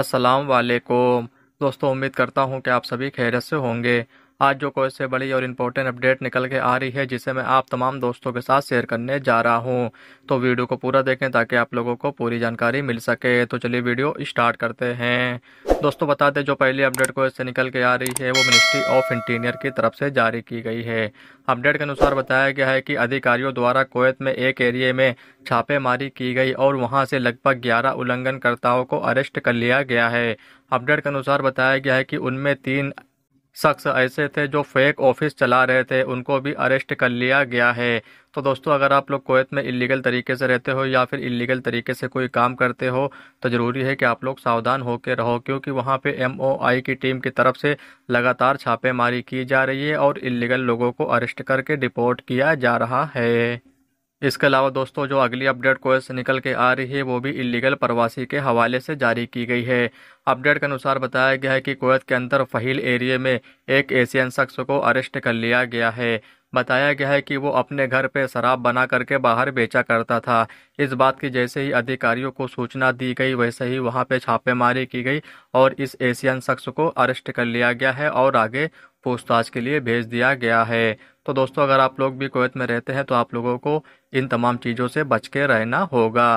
असलकुम दोस्तों उम्मीद करता हूँ कि आप सभी खैरत से होंगे आज जो कोई से बड़ी और इम्पोर्टेंट अपडेट निकल के आ रही है जिसे मैं आप तमाम दोस्तों के साथ शेयर करने जा रहा हूँ तो वीडियो को पूरा देखें ताकि आप लोगों को पूरी जानकारी मिल सके तो चलिए वीडियो स्टार्ट करते हैं दोस्तों बता दें जो पहली अपडेट को इससे निकल के आ रही है वो मिनिस्ट्री ऑफ इंटीरियर की तरफ से जारी की गई है अपडेट के अनुसार बताया गया है कि अधिकारियों द्वारा कोयत में एक एरिए में छापेमारी की गई और वहां से लगभग 11 उल्लंघनकर्ताओं को अरेस्ट कर लिया गया है अपडेट के अनुसार बताया गया है कि उनमें तीन शख्स ऐसे थे जो फेक ऑफिस चला रहे थे उनको भी अरेस्ट कर लिया गया है तो दोस्तों अगर आप लोग कोवैत में इलीगल तरीके से रहते हो या फिर इलीगल तरीके से कोई काम करते हो तो ज़रूरी है कि आप लोग सावधान होकर रहो क्योंकि वहाँ पे एमओआई की टीम की तरफ से लगातार छापेमारी की जा रही है और इलीगल लोगों को अरेस्ट करके डिपोर्ट किया जा रहा है इसके अलावा दोस्तों जो अगली अपडेट कोयत से निकल के आ रही है वो भी इलीगल प्रवासी के हवाले से जारी की गई है अपडेट के अनुसार बताया गया है कि कोयत के अंदर फहील एरिए में एक एशियन शख्स को अरेस्ट कर लिया गया है बताया गया है कि वो अपने घर पे शराब बना करके बाहर बेचा करता था इस बात की जैसे ही अधिकारियों को सूचना दी गई वैसे ही वहाँ पे छापेमारी की गई और इस एशियन शख्स को अरेस्ट कर लिया गया है और आगे पूछताछ के लिए भेज दिया गया है तो दोस्तों अगर आप लोग भी कोवैत में रहते हैं तो आप लोगों को इन तमाम चीज़ों से बच के रहना होगा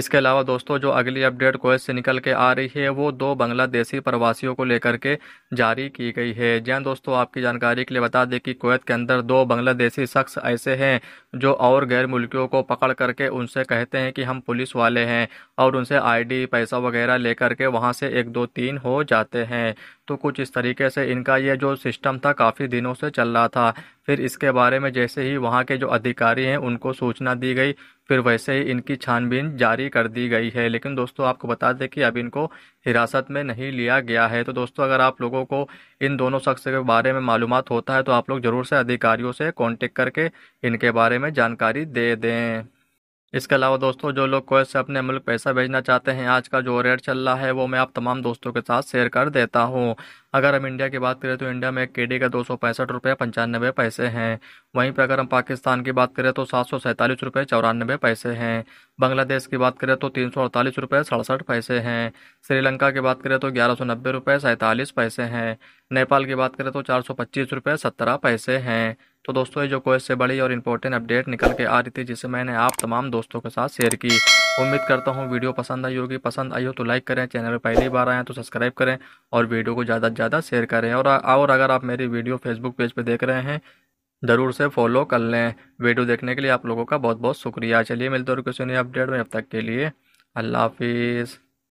इसके अलावा दोस्तों जो अगली अपडेट कोयत से निकल के आ रही है वो दो बांग्लादेशी प्रवासियों को लेकर के जारी की गई है जैन दोस्तों आपकी जानकारी के लिए बता दें कि कोयत के अंदर दो बांग्लादेशी शख्स ऐसे हैं जो और गैर मुल्कियों को पकड़ करके उनसे कहते हैं कि हम पुलिस वाले हैं और उनसे आईडी पैसा वगैरह लेकर के वहाँ से एक दो तीन हो जाते हैं तो कुछ इस तरीके से इनका ये जो सिस्टम था काफ़ी दिनों से चल रहा था फिर इसके बारे में जैसे ही वहाँ के जो अधिकारी हैं उनको सूचना दी गई फिर वैसे ही इनकी छानबीन जारी कर दी गई है लेकिन दोस्तों आपको बता दें कि अब इनको हिरासत में नहीं लिया गया है तो दोस्तों अगर आप लोगों को इन दोनों शख्स के बारे में मालूम होता है तो आप लोग ज़रूर से अधिकारियों से कॉन्टेक्ट करके इनके बारे में जानकारी दे दें इसके अलावा दोस्तों जो लोग कोयत से अपने मुल्क पैसा भेजना चाहते हैं आज का जो रेट चल रहा है वो मैं आप तमाम दोस्तों के साथ शेयर कर देता हूँ अगर हम इंडिया की बात करें तो इंडिया में के डी का दो सौ पैंसठ रुपये पंचानबे पैसे हैं वहीं पर अगर हम पाकिस्तान की बात करें तो सात सौ सैंतालीस रुपये चौरानबे पैसे हैं बांग्लादेश की बात करें तो तीन सौ अड़तालीस रुपये सड़सठ पैसे हैं श्रीलंका की बात करें तो ग्यारह सौ नब्बे रुपये सैंतालीस पैसे हैं नेपाल की बात करें तो चार सौ पच्चीस रुपये सत्रह पैसे हैं तो दोस्तों ये जो कोई से बड़ी और इम्पोर्टेंट अपडेट निकल के आ रही थी जिसे मैंने आप तमाम दोस्तों के साथ शेयर की उम्मीद करता हूँ वीडियो पसंद आई होगी पसंद आई हो तो लाइक करें चैनल पर पहली बार आएँ तो सब्सक्राइब करें और वीडियो को ज़्यादा से ज़्यादा शेयर करें और और अगर आप मेरी वीडियो फेसबुक पेज पर देख रहे हैं ज़रूर से फॉलो कर लें वीडियो देखने के लिए आप लोगों का बहुत बहुत शुक्रिया चलिए मिलते और किसी नहीं अपडेट में अब तक के लिए अल्लाह हाफिज़